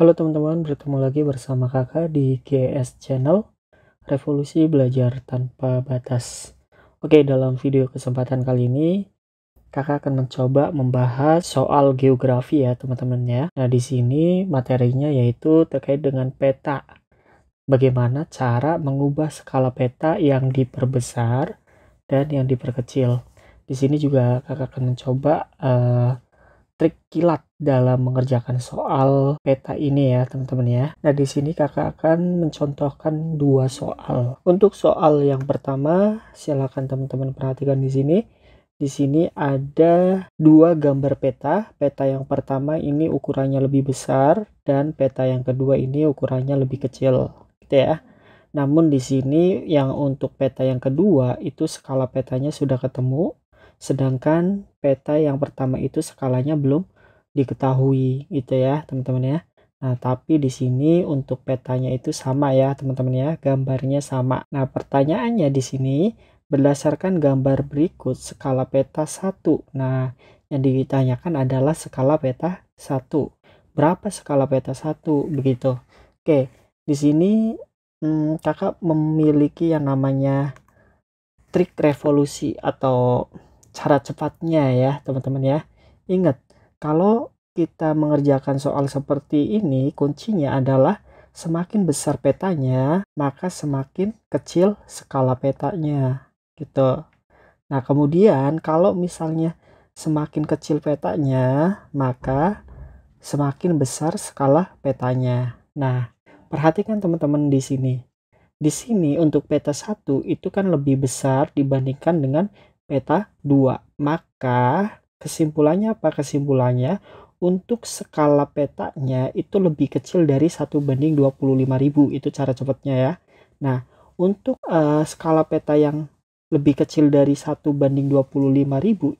Halo teman-teman, bertemu lagi bersama kakak di GS Channel Revolusi Belajar Tanpa Batas Oke, dalam video kesempatan kali ini kakak akan mencoba membahas soal geografi ya teman-teman ya Nah di sini materinya yaitu terkait dengan peta Bagaimana cara mengubah skala peta yang diperbesar dan yang diperkecil di sini juga kakak akan mencoba uh, trik kilat dalam mengerjakan soal peta ini ya teman-teman ya. Nah di sini kakak akan mencontohkan dua soal. Untuk soal yang pertama silakan teman-teman perhatikan di sini. Di sini ada dua gambar peta. Peta yang pertama ini ukurannya lebih besar dan peta yang kedua ini ukurannya lebih kecil, gitu ya. Namun di sini yang untuk peta yang kedua itu skala petanya sudah ketemu, sedangkan peta yang pertama itu skalanya belum diketahui gitu ya teman-teman ya. Nah, tapi di sini untuk petanya itu sama ya teman-teman ya, gambarnya sama. Nah, pertanyaannya di sini berdasarkan gambar berikut skala peta satu. Nah, yang ditanyakan adalah skala peta satu Berapa skala peta satu begitu. Oke, di sini hmm, kakak memiliki yang namanya trik revolusi atau cara cepatnya ya teman-teman ya. Ingat, kalau kita mengerjakan soal seperti ini, kuncinya adalah semakin besar petanya, maka semakin kecil skala petanya. Gitu. Nah, kemudian kalau misalnya semakin kecil petanya, maka semakin besar skala petanya. Nah, perhatikan teman-teman di sini. Di sini untuk peta 1 itu kan lebih besar dibandingkan dengan peta 2. Maka Kesimpulannya apa? Kesimpulannya untuk skala petanya itu lebih kecil dari satu banding 25.000 itu cara cepatnya ya. Nah, untuk uh, skala peta yang lebih kecil dari satu banding 25.000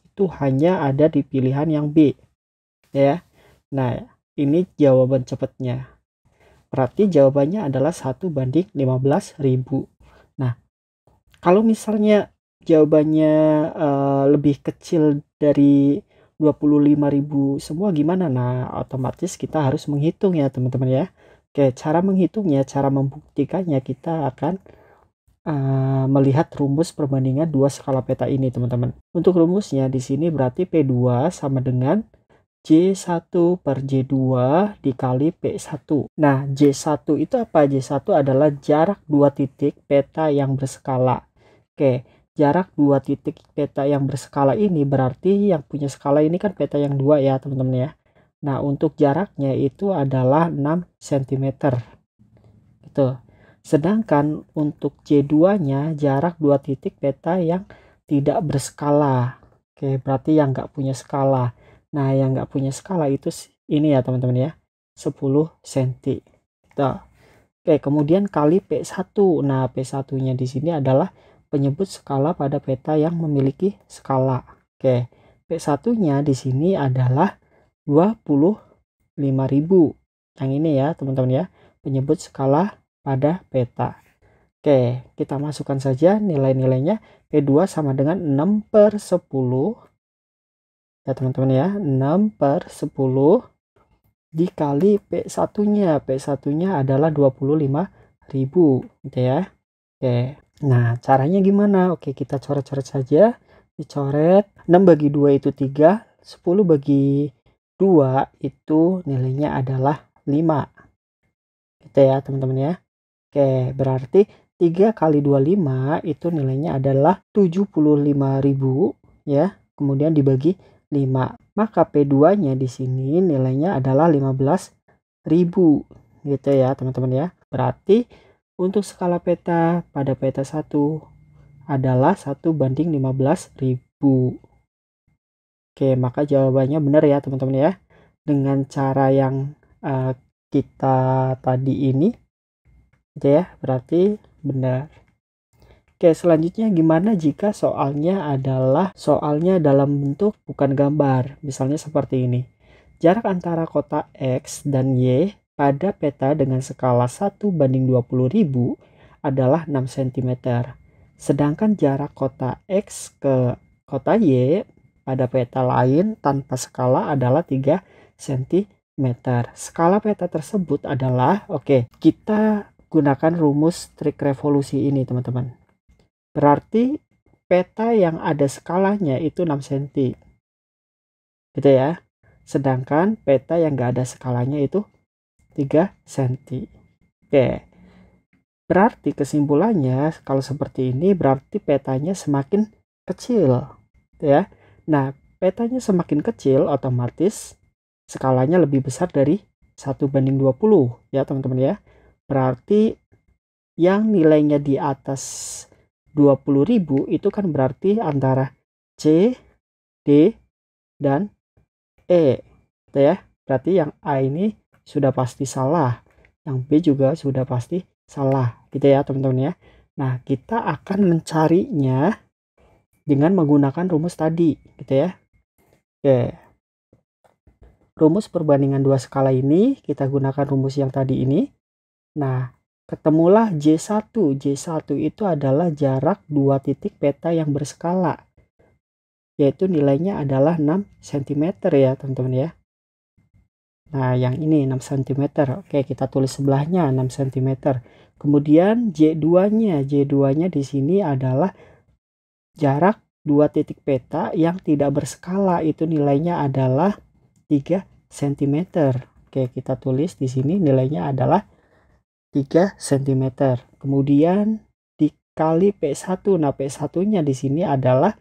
itu hanya ada di pilihan yang B. Ya. Nah, ini jawaban cepatnya. Berarti jawabannya adalah satu banding 15.000. Nah, kalau misalnya jawabannya uh, lebih kecil dari 25.000 semua gimana? Nah, otomatis kita harus menghitung ya, teman-teman ya. Oke, cara menghitungnya, cara membuktikannya kita akan uh, melihat rumus perbandingan dua skala peta ini, teman-teman. Untuk rumusnya di sini berarti P2 sama dengan J1 per J2 dikali P1. Nah, J1 itu apa? J1 adalah jarak dua titik peta yang berskala. Oke, jarak dua titik peta yang berskala ini berarti yang punya skala ini kan peta yang dua ya teman-teman ya. Nah untuk jaraknya itu adalah 6 cm. Gitu. Sedangkan untuk C2 nya jarak dua titik peta yang tidak berskala. Oke berarti yang nggak punya skala. Nah yang nggak punya skala itu ini ya teman-teman ya. 10 cm. Gitu. Oke kemudian kali P1. Nah P1 nya di sini adalah penyebut skala pada peta yang memiliki skala. Oke, P1-nya di sini adalah 25.000. Yang ini ya, teman-teman ya, penyebut skala pada peta. Oke, kita masukkan saja nilai-nilainya. P2 sama dengan 6 per 10 ya teman-teman ya 6 per 10 dikali P1 nya P1 nya adalah 25.000 gitu ya oke Nah, caranya gimana? Oke, kita coret-coret saja. Dicoret. 6 bagi 2 itu 3. 10 bagi 2 itu nilainya adalah 5. Gitu ya, teman-teman ya. Oke, berarti 3 kali 25 itu nilainya adalah 75.000 ya. Kemudian dibagi 5. Maka P2-nya di sini nilainya adalah 15.000 gitu ya, teman-teman ya. Berarti untuk skala peta pada peta 1 adalah 1 banding 15.000. Oke, maka jawabannya benar ya teman-teman ya. Dengan cara yang uh, kita tadi ini, ya berarti benar. Oke, selanjutnya gimana jika soalnya adalah soalnya dalam bentuk bukan gambar, misalnya seperti ini. Jarak antara kota X dan Y pada peta dengan skala 1 banding 20.000 adalah 6 cm. Sedangkan jarak kota X ke kota Y pada peta lain tanpa skala adalah 3 cm. Skala peta tersebut adalah, oke, okay, kita gunakan rumus trik revolusi ini teman-teman. Berarti peta yang ada skalanya itu 6 cm. Gitu ya. Sedangkan peta yang nggak ada skalanya itu 3 cm. Oke. Berarti kesimpulannya kalau seperti ini berarti petanya semakin kecil, ya. Nah, petanya semakin kecil otomatis skalanya lebih besar dari 1 banding 20 ya, teman-teman ya. Berarti yang nilainya di atas 20.000 itu kan berarti antara C, D, dan E. Gitu ya. Berarti yang A ini sudah pasti salah, yang B juga sudah pasti salah gitu ya teman-teman ya. Nah, kita akan mencarinya dengan menggunakan rumus tadi gitu ya. Oke. Rumus perbandingan dua skala ini kita gunakan rumus yang tadi ini. Nah, ketemulah J1. J1 itu adalah jarak dua titik peta yang berskala. Yaitu nilainya adalah 6 cm ya, teman-teman ya. Nah, yang ini 6 cm. Oke, kita tulis sebelahnya 6 cm. Kemudian J2-nya, J2-nya di sini adalah jarak dua titik peta yang tidak berskala. Itu nilainya adalah 3 cm. Oke, kita tulis di sini nilainya adalah 3 cm. Kemudian dikali P1. Nah, P1-nya di sini adalah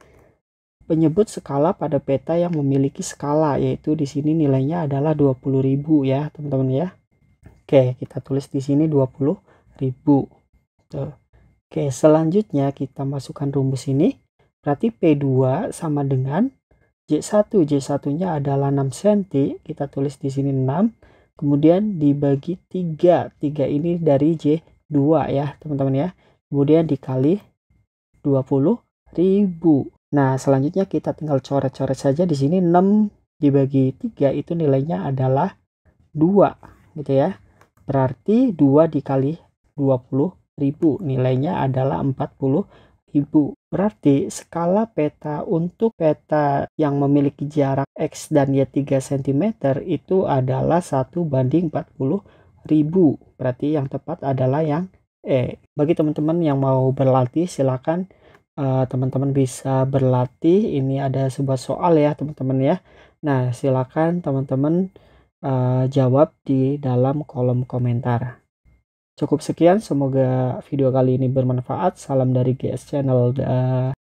penyebut skala pada peta yang memiliki skala yaitu di sini nilainya adalah 20.000 ya teman-teman ya. Oke, kita tulis di sini 20.000. Oke, selanjutnya kita masukkan rumus ini. Berarti P2 sama dengan J1. J1-nya adalah 6 cm. Kita tulis di sini 6. Kemudian dibagi 3. 3 ini dari J2 ya, teman-teman ya. Kemudian dikali 20.000. Nah, selanjutnya kita tinggal coret-coret saja di sini 6 dibagi 3 itu nilainya adalah 2 gitu ya. Berarti 2 dikali 20 ribu nilainya adalah 40 ribu. Berarti skala peta untuk peta yang memiliki jarak X dan Y 3 cm itu adalah 1 banding 40 ribu. Berarti yang tepat adalah yang E. Bagi teman-teman yang mau berlatih silakan Eh, teman-teman uh, bisa berlatih. Ini ada sebuah soal ya teman-teman ya. Nah silakan teman-teman uh, jawab di dalam kolom komentar. Cukup sekian, semoga video kali ini bermanfaat. Salam dari GS Channel. Da